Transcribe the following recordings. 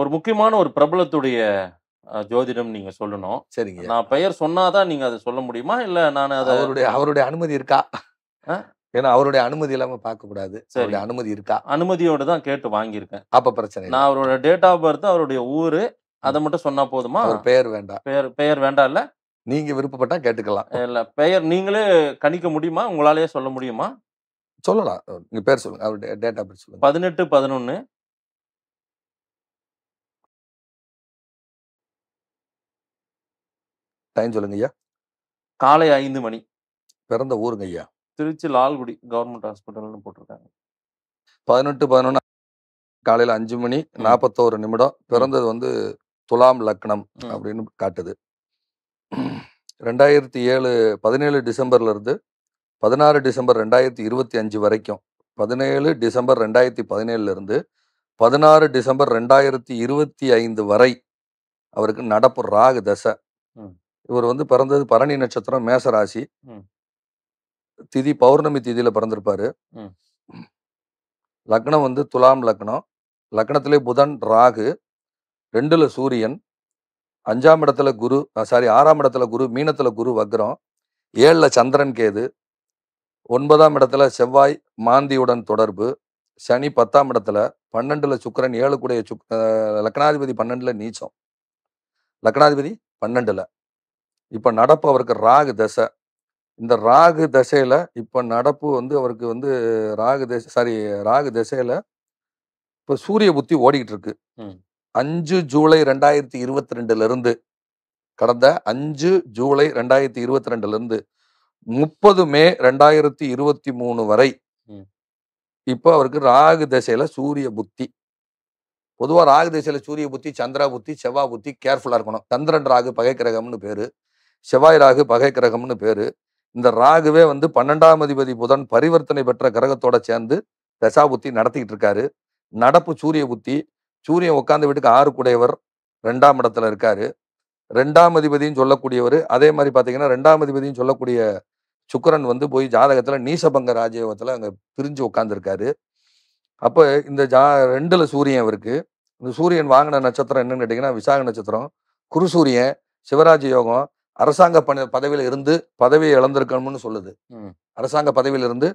ஒரு முக்கியமான ஒரு பிரபலத்துடைய ஜோதிடம் நீங்க சொல்லணும் சரிங்க நான் பெயர் சொன்னாதான் நீங்க அதை சொல்ல முடியுமா இல்ல நான் அது அவருடைய அவருடைய அனுமதி இருக்கா ஏன்னா அவருடைய அனுமதி இல்லாம பார்க்க கூடாது அவருடைய அனுமதி இருக்கா அனுமதியோட தான் கேட்டு வாங்கியிருக்கேன் அப்ப பிரச்சனை நான் அவரோட டேட் ஆஃப் பர்த் அவருடைய ஊரு அதை மட்டும் சொன்னா போதுமா அவர் பெயர் வேண்டாம் பெயர் பெயர் வேண்டாம் இல்ல நீங்க விருப்பப்பட்டா கேட்டுக்கலாம் இல்ல பெயர் நீங்களே கணிக்க முடியுமா உங்களாலேயே சொல்ல முடியுமா சொல்லலாம் நீங்க பேர் சொல்லுங்க அவருடைய டேட் ஆஃப் பர்த் சொல்லுங்க பதினெட்டு பதினொன்னு டைம் சொல்லுங்க ஐயா காலை ஐந்து மணி பிறந்த ஊருங்க ஐயா திருச்சி லால்குடி கவர்மெண்ட் ஹாஸ்பிட்டல்னு போட்டிருக்காங்க பதினெட்டு பதினொன்று காலையில் அஞ்சு மணி நாற்பத்தோரு நிமிடம் பிறந்தது வந்து துலாம் லக்னம் அப்படின்னு காட்டுது ரெண்டாயிரத்தி ஏழு பதினேழு டிசம்பர்லேருந்து பதினாறு டிசம்பர் ரெண்டாயிரத்தி இருபத்தி அஞ்சு வரைக்கும் பதினேழு டிசம்பர் ரெண்டாயிரத்தி பதினேழுலேருந்து பதினாறு டிசம்பர் ரெண்டாயிரத்தி இருபத்தி ஐந்து வரை அவருக்கு நடப்பு ராகு தசை இவர் வந்து பிறந்தது பரணி நட்சத்திரம் மேச ராசி திதி பௌர்ணமி திதியில பிறந்திருப்பாரு லக்னம் வந்து துலாம் லக்னம் லக்னத்திலே புதன் ராகு ரெண்டுல சூரியன் அஞ்சாம் இடத்துல குரு சாரி ஆறாம் இடத்துல குரு மீனத்துல குரு வக்ரம் ஏழுல சந்திரன் கேது ஒன்பதாம் இடத்துல செவ்வாய் மாந்தியுடன் தொடர்பு சனி பத்தாம் இடத்துல பன்னெண்டுல சுக்கரன் ஏழு கூடிய சுக் லக்னாதிபதி பன்னெண்டுல நீச்சம் லக்னாதிபதி பன்னெண்டுல இப்போ நடப்பு அவருக்கு ராகு தசை இந்த ராகு தசையில் இப்போ நடப்பு வந்து அவருக்கு வந்து ராகு தசை சாரி ராகு தசையில் இப்போ சூரிய புத்தி ஓடிக்கிட்டு இருக்கு அஞ்சு ஜூலை ரெண்டாயிரத்தி இருபத்தி ரெண்டுலேருந்து கடந்த அஞ்சு ஜூலை ரெண்டாயிரத்தி இருபத்தி ரெண்டுலேருந்து முப்பது மே ரெண்டாயிரத்தி இருபத்தி மூணு வரை இப்போ அவருக்கு ராகு திசையில் சூரிய புத்தி பொதுவாக ராகு திசையில் சூரிய புத்தி சந்திரா புத்தி செவ்வா புத்தி கேர்ஃபுல்லாக இருக்கணும் சந்திரன் ராகு பகைக்கிரகம்னு பேர் செவ்வாய் ராகு பகை கிரகம்னு பேர் இந்த ராகுவே வந்து பன்னெண்டாம் அதிபதி புதன் பரிவர்த்தனை பெற்ற கிரகத்தோட சேர்ந்து தசா புத்தி நடத்திக்கிட்டு இருக்காரு நடப்பு சூரிய புத்தி சூரியன் உட்காந்து வீட்டுக்கு ஆறு குடையவர் ரெண்டாம் இடத்துல இருக்காரு ரெண்டாம் அதிபதியும் சொல்லக்கூடியவர் அதே மாதிரி பார்த்தீங்கன்னா ரெண்டாம் அதிபதியும் சொல்லக்கூடிய சுக்கரன் வந்து போய் ஜாதகத்தில் நீசபங்க ராஜயோகத்தில் அங்கே பிரிஞ்சு உட்காந்துருக்காரு அப்போ இந்த ஜா ரெண்டில் சூரியன் இவருக்கு இந்த சூரியன் வாங்கின நட்சத்திரம் என்னன்னு கேட்டிங்கன்னா விசாக நட்சத்திரம் குரு சூரியன் சிவராஜ யோகம் அரசாங்க பணி பதவியில் இருந்து பதவியை இழந்திருக்கணும்னு சொல்லுது அரசாங்க பதவியில் இருந்து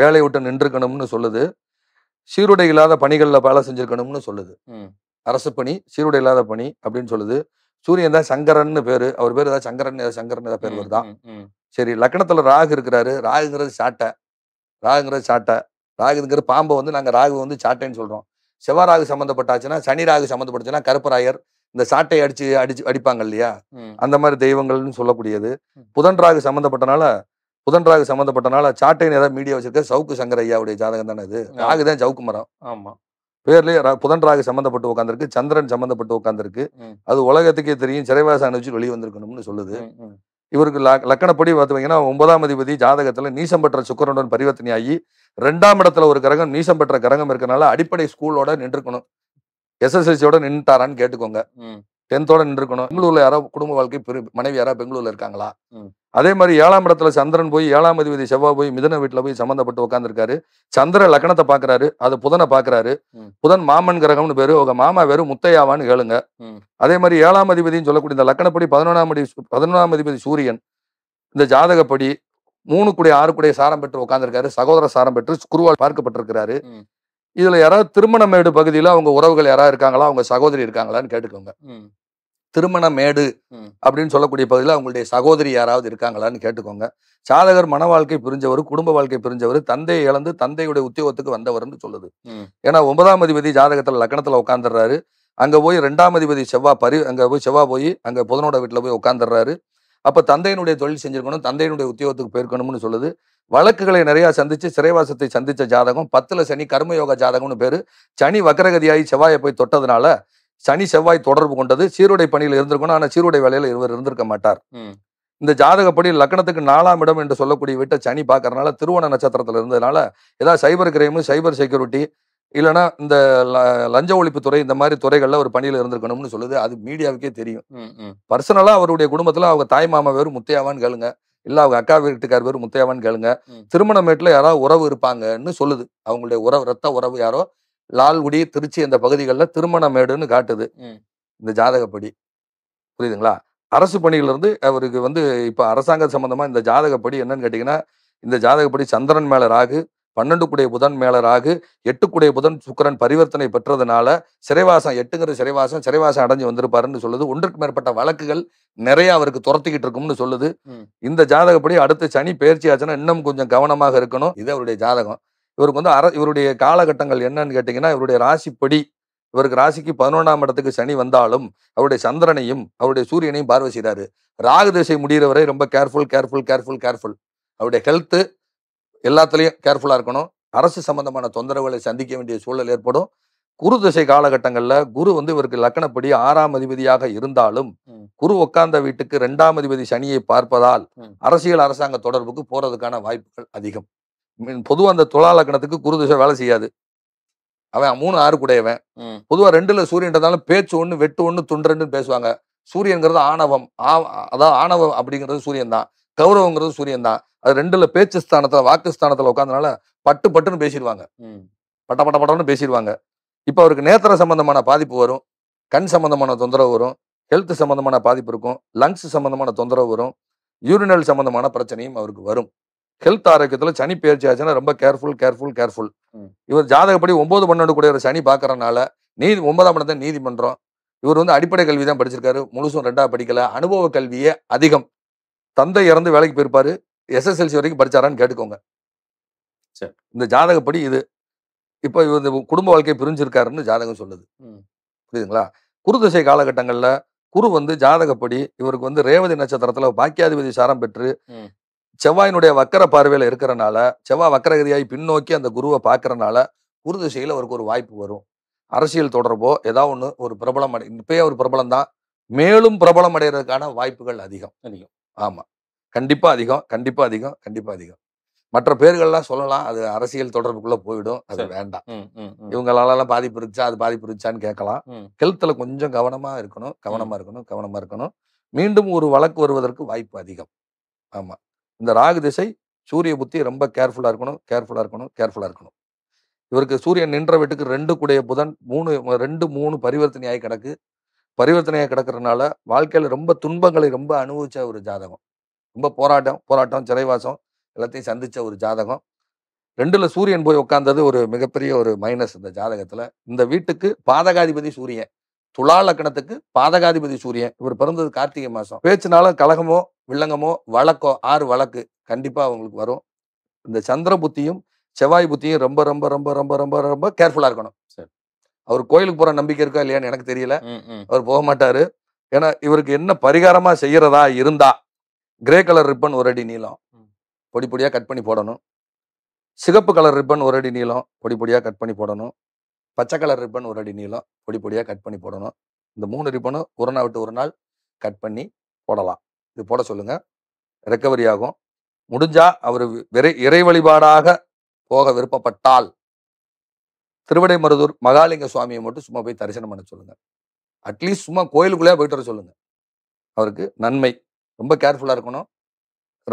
வேலை விட்டு நின்றுக்கணும்னு சொல்லுது சீருடை இல்லாத பணிகளில் வேலை செஞ்சிருக்கணும்னு சொல்லுது அரசு பணி சீருடை இல்லாத பணி அப்படின்னு சொல்லுது சூரியன் தான் சங்கரன் பேரு அவர் பேர் ஏதாவது சங்கரன் ஏதாவது சங்கரன் ஏதாவது பேர் தான் சரி லக்கணத்துல ராகு இருக்கிறாரு ராகுங்கிறது சாட்டை ராகுங்கிறது சாட்டை ராகுங்கிற பாம்பை வந்து நாங்கள் ராகு வந்து சாட்டைன்னு சொல்கிறோம் செவ்வாய் ராகு சம்மந்தப்பட்டாச்சுன்னா சனி ராகு சம்மந்தப்பட்டுச்சுன்னா கருப்பராயர் இந்த சாட்டை அடிச்சு அடிச்சு அடிப்பாங்க இல்லையா அந்த மாதிரி தெய்வங்கள்னு சொல்லக்கூடியது புதன் ராகு சம்மந்தப்பட்டனால புதன் ராகு சம்மந்தப்பட்டனால சாட்டைன்னு ஏதாவது மீடியா வச்சிருக்க சவுக்கு சங்கர் ஐயாவுடைய ஜாதகம் தானே இது ராகுதான் சவுக்கு மரம் ஆமா பேர்லயே புதன் ராகு சம்மந்தப்பட்டு உட்காந்துருக்கு சந்திரன் சம்மந்தப்பட்டு உட்காந்துருக்கு அது உலகத்துக்கே தெரியும் சிறைவாச அனுப்பிச்சு வெளியே வந்திருக்கணும்னு சொல்லுது இவருக்கு லக்கணப்படி பார்த்தீங்கன்னா ஒன்பதாம் அதிபதி ஜாதகத்துல நீசம் பெற்ற சுக்கரனுடன் பரிவர்த்தனை ஆகி ரெண்டாம் இடத்துல ஒரு கிரகம் நீசம் பெற்ற கிரகம் இருக்கனால அடிப்படை ஸ்கூலோட நின்றுக்கணும் எஸ்எஸ்எல்சியோட நின்றுட்டாரான்னு கேட்டுக்கோங்க டென்த்தோட நின்றுக்கணும் பெங்களூர்ல யாரோ குடும்ப வாழ்க்கை மனைவி யாராவது பெங்களூர்ல இருக்காங்களா அதே மாதிரி ஏழாம் இடத்துல சந்திரன் போய் ஏழாம் அதிபதி செவ்வாய் போய் மிதன வீட்டுல போய் சம்மந்தப்பட்டு உட்காந்துருக்காரு சந்திர லக்கணத்தை பாக்குறாரு அது புதனை பாக்குறாரு புதன் மாமன் கிரகம்னு பேரு உங்க மாமா வேறு முத்தையாவான்னு கேளுங்க அதே மாதிரி ஏழாம் அதிபதினு சொல்லக்கூடிய இந்த லக்கணப்படி பதினொன்றாம் அடி பதினொன்றாம் அதிபதி சூரியன் இந்த ஜாதகப்படி மூணு கூடிய ஆறு கூடிய சாரம் பெற்று உட்காந்துருக்காரு சகோதர சாரம் பெற்று குருவால் பார்க்கப்பட்டிருக்கிறாரு இதில் யாராவது திருமணமேடு பகுதியில் அவங்க உறவுகள் யாராவது இருக்காங்களா அவங்க சகோதரி இருக்காங்களான்னு கேட்டுக்கோங்க திருமணமேடு அப்படின்னு சொல்லக்கூடிய பகுதியில் அவங்களுடைய சகோதரி யாராவது இருக்காங்களான்னு கேட்டுக்கோங்க சாதகர் மன வாழ்க்கை பிரிஞ்சவர் குடும்ப வாழ்க்கை பிரிஞ்சவர் தந்தையை இழந்து தந்தையுடைய உத்தியோகத்துக்கு வந்தவர்னு சொல்லுது ஏன்னா ஒன்பதாம் அதிபதி ஜாதகத்தில் லக்கணத்தில் உட்காந்துடுறாரு அங்கே போய் ரெண்டாம் அதிபதி செவ்வாய் பரி அங்கே போய் செவ்வாய் போய் அங்கே புதனோட வீட்டில் போய் உட்காந்துடுறாரு அப்போ தந்தையினுடைய தொழில் செஞ்சுருக்கணும் தந்தையினுடைய உத்தியோகத்துக்கு போயிருக்கணும்னு சொல்லுது வழக்குகளை நிறையா சந்தித்து சிறைவாசத்தை சந்தித்த ஜாதகம் பத்தில் சனி கர்மயோக ஜாதகம்னு பேர் சனி வக்கரகதியாகி செவ்வாயை போய் தொட்டதுனால சனி செவ்வாய் தொடர்பு கொண்டது சீருடை பணியில் இருந்திருக்கணும் ஆனால் சீருடை வேலையில் இவர் இருந்திருக்க மாட்டார் இந்த ஜாதகப்படி லக்கணத்துக்கு நாலாம் இடம் என்று சொல்லக்கூடிய வீட்டை சனி பார்க்கறதுனால திருவண நட்சத்திரத்தில் இருந்ததுனால ஏதாவது சைபர் கிரைமு சைபர் செக்யூரிட்டி இல்லைனா இந்த லஞ்ச துறை இந்த மாதிரி துறைகளில் ஒரு பணியில் இருந்திருக்கணும்னு சொல்லுது அது மீடியாவுக்கே தெரியும் பர்சனலாக அவருடைய குடும்பத்தில் அவங்க தாய் மாமா வேறு முத்தையாவான்னு கேளுங்க இல்லை அவங்க அக்கா வீட்டுக்கார் வேறு முத்தையாவான்னு கேளுங்க திருமண மேட்டில் யாராவது உறவு இருப்பாங்கன்னு சொல்லுது அவங்களுடைய உறவு ரத்த உறவு யாரோ லால்குடி திருச்சி அந்த பகுதிகளில் திருமண மேடுன்னு காட்டுது இந்த ஜாதகப்படி புரியுதுங்களா அரசு பணியிலிருந்து அவருக்கு வந்து இப்போ அரசாங்க சம்மந்தமாக இந்த ஜாதகப்படி என்னன்னு கேட்டிங்கன்னா இந்த ஜாதகப்படி சந்திரன் மேல ராகு பன்னெண்டு குடைய புதன் மேலராகு எட்டு குடைய புதன் சுக்கரன் பரிவர்த்தனை பெற்றதுனால சிறைவாசம் எட்டுங்கிற சிறைவாசம் சிறைவாசம் அடைஞ்சு வந்திருப்பாருன்னு சொல்லுது ஒன்றுக்கு மேற்பட்ட வழக்குகள் நிறைய அவருக்கு துரத்திக்கிட்டு இருக்கும்னு சொல்லுது இந்த ஜாதகப்படி அடுத்து சனி பயிற்சி ஆச்சுன்னா இன்னும் கொஞ்சம் கவனமாக இருக்கணும் இது அவருடைய ஜாதகம் இவருக்கு வந்து அர இவருடைய காலகட்டங்கள் என்னன்னு கேட்டிங்கன்னா இவருடைய ராசிப்படி இவருக்கு ராசிக்கு பதினொன்றாம் இடத்துக்கு சனி வந்தாலும் அவருடைய சந்திரனையும் அவருடைய சூரியனையும் பார்வை செய்கிறாரு ராகு திசை முடிகிறவரை ரொம்ப கேர்ஃபுல் கேர்ஃபுல் கேர்ஃபுல் கேர்ஃபுல் அவருடைய ஹெல்த்து எல்லாத்துலேயும் கேர்ஃபுல்லாக இருக்கணும் அரசு சம்பந்தமான தொந்தரவுகளை சந்திக்க வேண்டிய சூழல் ஏற்படும் குரு திசை காலகட்டங்களில் குரு வந்து இவருக்கு லக்கணப்படி ஆறாம் அதிபதியாக இருந்தாலும் குரு உட்கார்ந்த வீட்டுக்கு ரெண்டாம் அதிபதி சனியை பார்ப்பதால் அரசியல் அரசாங்க தொடர்புக்கு போறதுக்கான வாய்ப்புகள் அதிகம் பொதுவாக அந்த துலா லக்கணத்துக்கு குரு திசை வேலை செய்யாது அவன் மூணு ஆறு கூடையவன் பொதுவாக ரெண்டுல இருந்தாலும் பேச்சு ஒன்று வெட்டு ஒன்று துண்டு ரெண்டுன்னு பேசுவாங்க சூரியன்கிறது ஆணவம் அதாவது ஆணவம் அப்படிங்கிறது சூரியன் தான் கௌரவங்கிறது சூரியன் தான் அது ரெண்டுல பேச்சு ஸ்தானத்துல வாக்கு ஸ்தானத்துல உட்காந்தனால பட்டு பட்டுன்னு பேசிடுவாங்க பட்ட பட்ட பட்டம்னு பேசிடுவாங்க இப்ப அவருக்கு நேத்திர சம்பந்தமான பாதிப்பு வரும் கண் சம்பந்தமான தொந்தரவு வரும் ஹெல்த் சம்பந்தமான பாதிப்பு இருக்கும் லங்ஸ் சம்பந்தமான தொந்தரவு வரும் யூரினல் சம்பந்தமான பிரச்சனையும் அவருக்கு வரும் ஹெல்த் ஆரோக்கியத்துல சனி பயிற்சி ஆச்சுன்னா ரொம்ப கேர்ஃபுல் கேர்ஃபுல் கேர்ஃபுல் இவர் ஜாதகப்படி ஒன்பது பன்னெண்டு கூட சனி பாக்குறதுனால நீதி ஒன்பதாம் இடத்தை நீதிமன்றம் இவர் வந்து அடிப்படை கல்வி தான் படிச்சிருக்காரு முழுசும் ரெண்டா படிக்கல அனுபவ கல்வியே அதிகம் தந்தை இறந்து வேலைக்கு போயிருப்பாரு எஸ்எஸ்எல்சி வரைக்கும் படிச்சாரான்னு கேட்டுக்கோங்க இந்த ஜாதகப்படி இது இப்போ இந்த குடும்ப வாழ்க்கை பிரிஞ்சிருக்காருன்னு ஜாதகம் சொல்லுது புரியுதுங்களா குருதிசை காலகட்டங்களில் குரு வந்து ஜாதகப்படி இவருக்கு வந்து ரேவதி நட்சத்திரத்துல பாக்கியாதிபதி சாரம் பெற்று செவ்வாயினுடைய வக்கர பார்வையில இருக்கிறனால செவ்வாய் வக்கரகதியாய் பின்னோக்கி அந்த குருவை பார்க்கறனால குரு திசையில் அவருக்கு ஒரு வாய்ப்பு வரும் அரசியல் தொடர்போ ஏதாவது ஒன்று ஒரு பிரபலம் அடை இப்பயே ஒரு பிரபலம் தான் மேலும் பிரபலம் அடைகிறதுக்கான வாய்ப்புகள் அதிகம் அதிகம் ஆமாம் கண்டிப்பாக அதிகம் கண்டிப்பாக அதிகம் கண்டிப்பாக அதிகம் மற்ற பேர்கள்லாம் சொல்லலாம் அது அரசியல் தொடர்புக்குள்ள போயிடும் அது வேண்டாம் இவங்களால பாதிப்பு இருந்துச்சா அது பாதிப்பு இருந்துச்சான்னு கேட்கலாம் ஹெல்த்தில் கொஞ்சம் கவனமா இருக்கணும் கவனமா இருக்கணும் கவனமா இருக்கணும் மீண்டும் ஒரு வழக்கு வருவதற்கு வாய்ப்பு அதிகம் ஆமா இந்த ராகு திசை சூரிய புத்தி ரொம்ப கேர்ஃபுல்லா இருக்கணும் கேர்ஃபுல்லா இருக்கணும் கேர்ஃபுல்லா இருக்கணும் இவருக்கு சூரியன் நின்ற வீட்டுக்கு ரெண்டு கூடிய புதன் மூணு ரெண்டு மூணு பரிவர்த்தனையாகி கிடக்கு பரிவர்த்தனையாக கிடக்கிறனால வாழ்க்கையில் ரொம்ப துன்பங்களை ரொம்ப அனுபவித்த ஒரு ஜாதகம் ரொம்ப போராட்டம் போராட்டம் சிறைவாசம் எல்லாத்தையும் சந்தித்த ஒரு ஜாதகம் ரெண்டில் சூரியன் போய் உட்காந்தது ஒரு மிகப்பெரிய ஒரு மைனஸ் இந்த ஜாதகத்தில் இந்த வீட்டுக்கு பாதகாதிபதி சூரியன் துலா லக்கணத்துக்கு பாதகாதிபதி சூரியன் இவர் பிறந்தது கார்த்திகை மாதம் பேச்சுனால கழகமோ வில்லங்கமோ வழக்கோ ஆறு வழக்கு கண்டிப்பாக அவங்களுக்கு வரும் இந்த சந்திர புத்தியும் செவ்வாய் புத்தியும் ரொம்ப ரொம்ப ரொம்ப ரொம்ப ரொம்ப ரொம்ப கேர்ஃபுல்லாக இருக்கணும் அவர் கோயிலுக்கு போற நம்பிக்கை இருக்கா இல்லையான்னு எனக்கு தெரியல அவர் போக மாட்டாரு ஏன்னா இவருக்கு என்ன பரிகாரமா செய்யறதா இருந்தா கிரே கலர் ரிப்பன் ஒரு அடி நீளம் பொடி பொடியா கட் பண்ணி போடணும் சிகப்பு கலர் ரிப்பன் ஒரு அடி நீளம் பொடி பொடியா கட் பண்ணி போடணும் பச்சை கலர் ரிப்பன் ஒரு அடி நீளம் பொடி பொடியா கட் பண்ணி போடணும் இந்த மூணு ரிப்பனும் ஒரு நாள் விட்டு ஒரு நாள் கட் பண்ணி போடலாம் இது போட சொல்லுங்க ரெக்கவரி ஆகும் முடிஞ்சா அவர் விரை இறை வழிபாடாக போக விருப்பப்பட்டால் திருவடைமருதூர் மகாலிங்க சுவாமியை மட்டும் சும்மா போய் தரிசனம் பண்ண சொல்லுங்கள் அட்லீஸ்ட் சும்மா கோயிலுக்குள்ளேயே போயிட்டு வர சொல்லுங்கள் அவருக்கு நன்மை ரொம்ப கேர்ஃபுல்லாக இருக்கணும்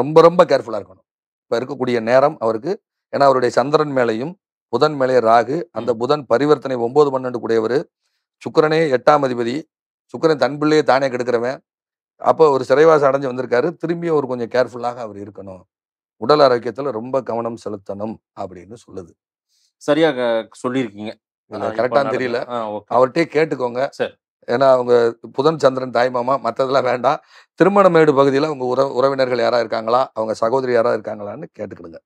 ரொம்ப ரொம்ப கேர்ஃபுல்லாக இருக்கணும் இப்போ இருக்கக்கூடிய நேரம் அவருக்கு ஏன்னா அவருடைய சந்திரன் மேலையும் புதன் மேலே ராகு அந்த புதன் பரிவர்த்தனை ஒம்பது பன்னெண்டு கூடியவர் சுக்கரனே எட்டாம் அதிபதி சுக்கரன் தன் பிள்ளையே தானே கெடுக்கிறவன் அப்போ ஒரு சிறைவாசம் அடைஞ்சு வந்திருக்காரு திரும்பியும் அவர் கொஞ்சம் கேர்ஃபுல்லாக அவர் இருக்கணும் உடல் ஆரோக்கியத்தில் ரொம்ப கவனம் செலுத்தணும் அப்படின்னு சொல்லுது சரியாக சொல்லியிருக்கீங்க கரெக்டாக தெரியல அவர்கிட்டயே கேட்டுக்கோங்க சரி ஏன்னா அவங்க புதன் சந்திரன் தாய்மாமா மற்றதெல்லாம் வேண்டாம் திருமணமேடு பகுதியில் அவங்க உற உறவினர்கள் யாராக இருக்காங்களா அவங்க சகோதரி யாராக இருக்காங்களான்னு கேட்டுக்கிடுங்க